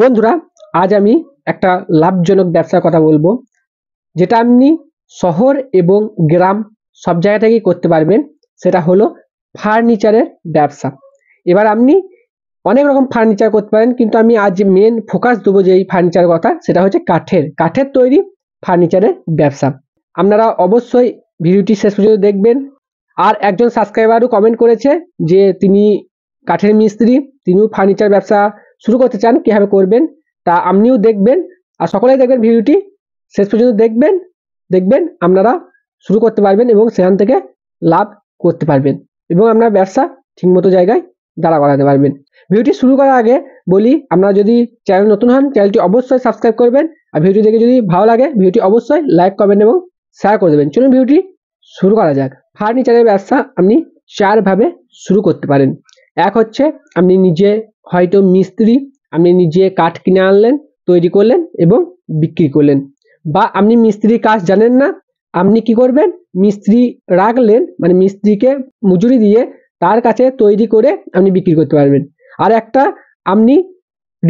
বন্ধুরা আজ আমি একটা লাভজনক ব্যবসার কথা বলবো যেটা আপনি শহর এবং গ্রাম সব জায়গা থেকেই করতে পারবেন সেটা হলো ফার্নিচারের ব্যবসা এবার আপনি অনেক রকম ফার্নিচার করতে পারেন কিন্তু আমি আজ মেন ফোকাস দেবো যে এই ফার্নিচার কথা সেটা হচ্ছে কাঠের কাঠের তৈরি ফার্নিচারের ব্যবসা আপনারা অবশ্যই ভিডিওটি শেষ পর্যন্ত দেখবেন আর একজন সাবস্ক্রাইবারও কমেন্ট করেছে যে তিনি কাঠের মিস্ত্রি তিনিও ফার্নিচার ব্যবসা শুরু করতে চান কীভাবে করবেন তা আপনিও দেখবেন আর সকলেই দেখবেন ভিডিওটি শেষ পর্যন্ত দেখবেন দেখবেন আপনারা শুরু করতে পারবেন এবং সেখান থেকে লাভ করতে পারবেন এবং আপনার ব্যবসা ঠিকমতো জায়গায় দাঁড়া করাতে পারবেন ভিডিওটি শুরু করার আগে বলি আপনারা যদি চ্যানেল নতুন হন চ্যানেলটি অবশ্যই সাবস্ক্রাইব করবেন আর ভিডিও দেখে যদি ভালো লাগে ভিডিওটি অবশ্যই লাইক করবেন এবং শেয়ার করে দেবেন চলুন ভিডিওটি শুরু করা যাক ফার্নিচারের ব্যবসা আপনি চারভাবে শুরু করতে পারেন এক হচ্ছে আপনি নিজে হয়তো মিস্ত্রি আপনি নিজে কাঠ কিনে আনলেন তৈরি করলেন এবং বিক্রি করলেন বা আপনি মিস্ত্রি কাজ জানেন না আপনি কি করবেন মিস্ত্রি রাখলেন মানে মিস্ত্রিকে মজুরি দিয়ে তার কাছে তৈরি করে আপনি বিক্রি করতে পারবেন আর একটা আপনি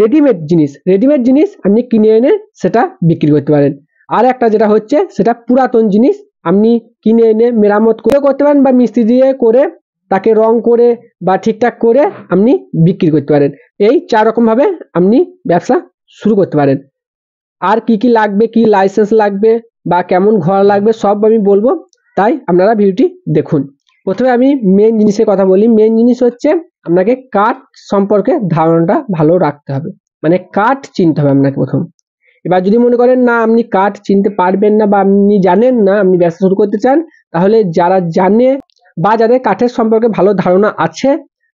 রেডিমেড জিনিস রেডিমেড জিনিস আপনি কিনে এনে সেটা বিক্রি করতে পারেন আর একটা যেটা হচ্ছে সেটা পুরাতন জিনিস আপনি কিনে এনে মেরামত করে করতে পারেন বা মিস্ত্রি দিয়ে করে তাকে রং করে বা ঠিকঠাক করে আপনি বিক্রি করতে পারেন এই চার রকমভাবে আপনি ব্যবসা শুরু করতে পারেন আর কি কি লাগবে কি লাইসেন্স লাগবে বা কেমন ঘর লাগবে সব আমি বলবো তাই আপনারা ভিডিওটি দেখুন প্রথমে আমি মেন জিনিসের কথা বলি মেন জিনিস হচ্ছে আপনাকে কাঠ সম্পর্কে ধারণাটা ভালো রাখতে হবে মানে কাঠ চিনতে হবে আপনাকে প্রথম এবার যদি মনে করেন না আপনি কাঠ চিনতে পারবেন না বা আপনি জানেন না আপনি ব্যবসা শুরু করতে চান তাহলে যারা জানে বা যাদের কাঠের সম্পর্কে ভালো ধারণা আছে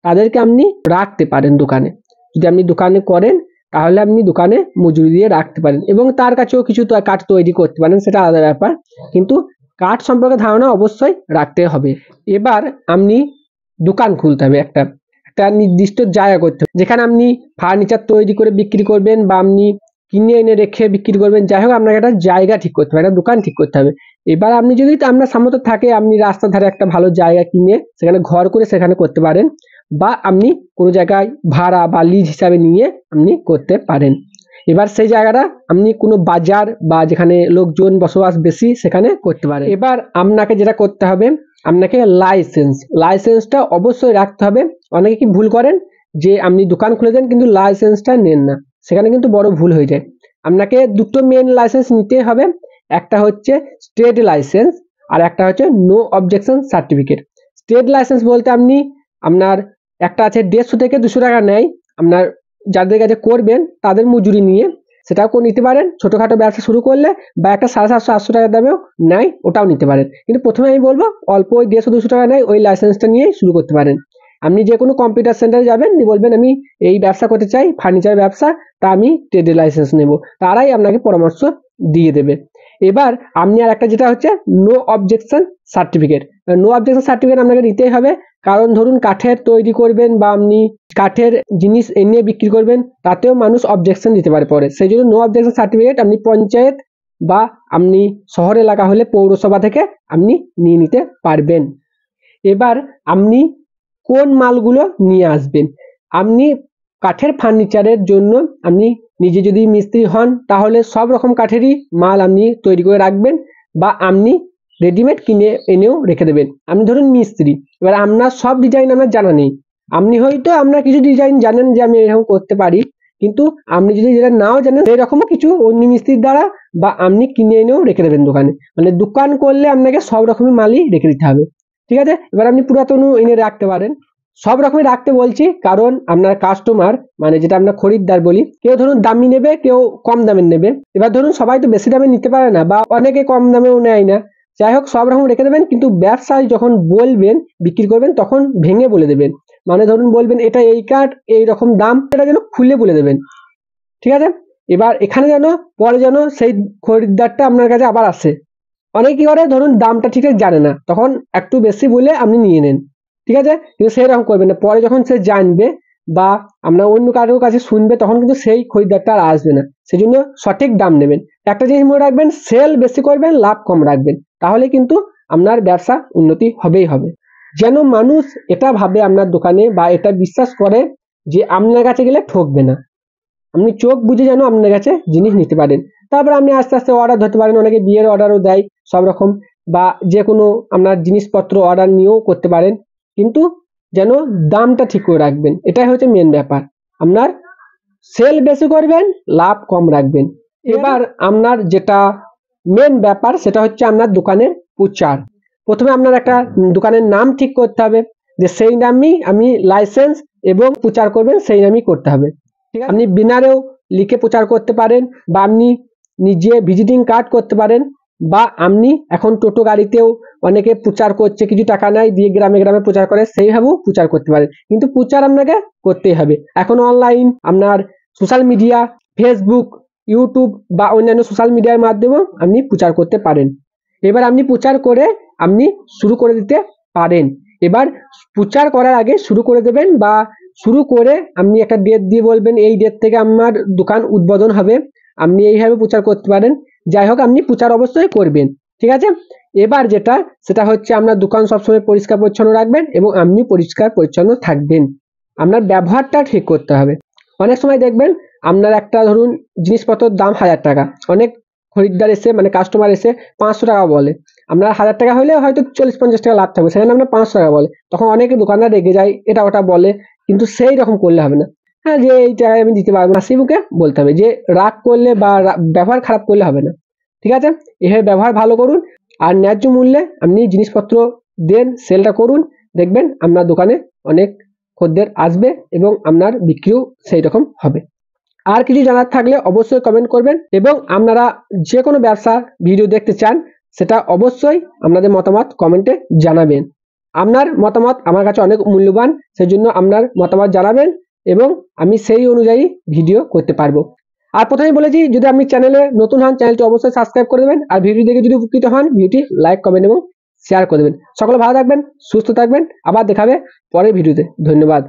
তাদেরকে আপনি রাখতে পারেন দোকানে যদি আপনি দোকানে করেন তাহলে আপনি দোকানে মজুরি দিয়ে রাখতে পারেন এবং তার কাছেও কিছু কাঠ তৈরি করতে পারেন সেটা আলাদা ব্যাপার কিন্তু কাঠ সম্পর্কে ধারণা অবশ্যই রাখতে হবে এবার আপনি দোকান খুলতে হবে একটা একটা নির্দিষ্ট জায়গা করতে হবে যেখানে আপনি ফার্নিচার তৈরি করে বিক্রি করবেন বা আপনি কিনে এনে রেখে বিক্রি করবেন যাই হোক আপনাকে একটা জায়গা ঠিক করতে হবে একটা দোকান ঠিক করতে হবে এবার আপনি যদি আপনার সামর্থ্য থাকে আপনি রাস্তার ধারে একটা ভালো জায়গা কিনে সেখানে ঘর করে সেখানে করতে পারেন বা আপনি কোনো জায়গায় ভাড়া বা লিজ হিসাবে নিয়ে আপনি করতে পারেন এবার সেই জায়গাটা আপনি কোনো বাজার বা যেখানে লোকজন বসবাস বেশি সেখানে করতে পারেন এবার আপনাকে যেটা করতে হবে আপনাকে লাইসেন্স লাইসেন্সটা অবশ্যই রাখতে হবে অনেকে কি ভুল করেন যে আপনি দোকান খুলে দেন কিন্তু লাইসেন্সটা নেন না সেখানে কিন্তু বড় ভুল হয়ে যায় আপনাকে দুটো মেন লাইসেন্স নিতে হবে একটা হচ্ছে স্টেট লাইসেন্স আর একটা হচ্ছে no objection certificate state license বলতে আপনি আপনার একটা আছে দেড়শো থেকে দুশো টাকা নেয় আপনার যাদের কাছে করবেন তাদের মজুরি নিয়ে সেটাও করে নিতে পারেন ছোটোখাটো ব্যবসা শুরু করলে বা একটা সাড়ে সাতশো আটশো টাকার দামেও নেয় ওটাও নিতে পারেন কিন্তু প্রথমে আমি বলবো অল্প ওই দেড়শো দুশো টাকা নেয় ওই লাইসেন্সটা নিয়েই শুরু করতে পারেন আপনি যে কোনো কম্পিউটার সেন্টারে যাবেন বলবেন আমি এই ব্যবসা করতে চাই ফার্নিচার ব্যবসা তা আমি ট্রেডের লাইসেন্স নেব তারাই আপনাকে পরামর্শ দিয়ে দেবে এবার আপনি আর একটা যেটা হচ্ছে no objection certificate no objection certificate আপনাকে দিতেই হবে কারণ ধরুন কাঠের তৈরি করবেন বা আপনি কাঠের জিনিস এনে বিক্রি করবেন তাতেও মানুষ অবজেকশন দিতে পারে পরে সেই জন্য নো অবজেকশন সার্টিফিকেট আপনি পঞ্চায়েত বা আপনি শহর এলাকা হলে পৌরসভা থেকে আপনি নিয়ে নিতে পারবেন এবার আপনি কোন মালগুলো নিয়ে আসবেন আপনি কাঠের ফার্নিচারের জন্য আপনি নিজে যদি মিস্ত্রি হন তাহলে সব রকম কাঠেরই মাল আপনি তৈরি করে রাখবেন বা আপনি রেডিমেড কিনে এনেও রেখে দেবেন আপনি ধরুন মিস্ত্রি এবার আপনার সব ডিজাইন আমার জানা নেই আপনি হয়তো আপনার কিছু ডিজাইন জানেন যে আমি এরকম করতে পারি কিন্তু আপনি যদি যেটা নাও জানেন সেই রকমও কিছু অন্য মিস্ত্রির দ্বারা বা আপনি কিনে এনেও রেখে দেবেন দোকানে মানে দোকান করলে আপনাকে সব রকমের মালই রেখে দিতে হবে ঠিক আছে এবার আপনি পুরাতনও এনে রাখতে পারেন সব রকমই রাখতে বলছি কারণ আপনার কাস্টমার মানে যেটা আমরা খরিদ্দার বলি কেউ ধরুন দামি নেবে কেউ কম দামের নেবে এবার ধরুন সবাই তো বেশি দামে নিতে পারে না বা অনেকে কম দামেও নেয় না যাই হোক সব রকম রেখে দেবেন কিন্তু ব্যবসায় যখন বলবেন বিক্রি করবেন তখন ভেঙে বলে দেবেন মানে ধরুন বলবেন এটা এই কাঠ এই রকম দাম এটা যেন খুলে বলে দেবেন ঠিক আছে এবার এখানে যেন পরে যেন সেই খরিদ্দারটা আপনার কাছে আবার আসে অনেকে করে ধরুন দামটা ঠিকঠাক জানে না তখন একটু বেশি বলে আপনি নিয়ে নেন ঠিক আছে কিন্তু সেরকম করবে না পরে যখন সে জানবে বা আমরা অন্য কারোর কাছে শুনবে তখন কিন্তু সেই খরিদ্দারটা আর আসবে না সেই জন্য সঠিক দাম নেবেন একটা জিনিস মনে রাখবেন সেল বেশি করবেন লাভ কম রাখবেন তাহলে কিন্তু আপনার ব্যবসা উন্নতি হবেই হবে যেন মানুষ এটা ভাবে আপনার দোকানে বা এটা বিশ্বাস করে যে আপনার কাছে গেলে ঠকবে না আপনি চোখ বুঝে যেন আপনার কাছে জিনিস নিতে পারেন তারপর আপনি আস্তে আস্তে অর্ডার ধরতে পারেন অনেকে বিয়ের অর্ডারও দেয় সব রকম বা যে কোনো আপনার জিনিসপত্র অর্ডার নিয়েও করতে পারেন কিন্তু যেন দামটা ঠিক করে রাখবেন এটাই হচ্ছে মেন ব্যাপার আপনার সেল বেশি করবেন লাভ কম রাখবেন এবার আপনার যেটা মেন ব্যাপার সেটা হচ্ছে আপনার দোকানের প্রচার প্রথমে আপনার একটা দোকানের নাম ঠিক করতে হবে যে সেই নামই আমি লাইসেন্স এবং প্রচার করবেন সেই নামই করতে হবে ঠিক আছে আপনি বিনারেও লিখে প্রচার করতে পারেন বা আপনি নিজে ভিজিটিং কার্ড করতে পারেন বা আপনি এখন টোটো গাড়িতেও অনেকে প্রচার করছে কিছু টাকা নেয় দিয়ে গ্রামে গ্রামে প্রচার করে সেইভাবেও প্রচার করতে পারে কিন্তু প্রচার আপনাকে করতেই হবে এখন অনলাইন আপনার সোশ্যাল মিডিয়া ফেসবুক ইউটিউব বা অন্যান্য সোশ্যাল মিডিয়ার মাধ্যমেও আপনি প্রচার করতে পারেন এবার আপনি প্রচার করে আপনি শুরু করে দিতে পারেন এবার প্রচার করার আগে শুরু করে দেবেন বা শুরু করে আপনি একটা ডেট দিয়ে বলবেন এই ডেট থেকে আমার দোকান উদ্বোধন হবে আপনি এইভাবে প্রচার করতে পারেন যাই হোক আপনি প্রচার অবশ্যই করবেন ঠিক আছে এবার যেটা সেটা হচ্ছে আপনার দোকান সবসময় পরিষ্কার পরিচ্ছন্ন রাখবেন এবং আপনি পরিষ্কার পরিচ্ছন্ন থাকবেন আপনার ব্যবহারটা ঠিক করতে হবে অনেক সময় দেখবেন আপনার একটা ধরুন জিনিসপত্রের দাম হাজার টাকা অনেক খরিদ্দার এসে মানে কাস্টমার এসে পাঁচশো টাকা বলে আপনার হাজার টাকা হলে হয়তো চল্লিশ পঞ্চাশ টাকা লাভ থাকবে সেখানে আপনার পাঁচশো টাকা বলে তখন অনেকে দোকানদার রেগে যায় এটা ওটা বলে কিন্তু সেই রকম করলে হবে না হ্যাঁ যে এই টাকায় আমি দিতে পারবো না সিমুকে বলতে হবে যে রাগ করলে বা ব্যবহার খারাপ করলে হবে না ঠিক আছে এভাবে ব্যবহার ভালো করুন আর ন্যায্য মূল্যে আপনি জিনিসপত্র দেন সেলটা করুন দেখবেন আপনার দোকানে অনেক খদ্দের আসবে এবং আপনার বিক্রিও সেই রকম হবে আর কিছু জানার থাকলে অবশ্যই কমেন্ট করবেন এবং আপনারা যে কোনো ব্যবসা ভিডিও দেখতে চান সেটা অবশ্যই আপনাদের মতামত কমেন্টে জানাবেন আপনার মতামত আমার কাছে অনেক মূল্যবান সেজন্য আপনার মতামত জানাবেন এবং আমি সেই অনুযায়ী ভিডিও করতে পারবো আর প্রথমে বলেছি যদি আমি চ্যানেলে নতুন হন চ্যানেলটি অবশ্যই সাবস্ক্রাইব করে দেবেন আর ভিডিও দেখে যদি উপকৃত হন ভিডিওটি লাইক কমেন্ট এবং শেয়ার করে দেবেন সকলে ভালো থাকবেন সুস্থ থাকবেন আবার দেখাবে পরের ভিডিওতে ধন্যবাদ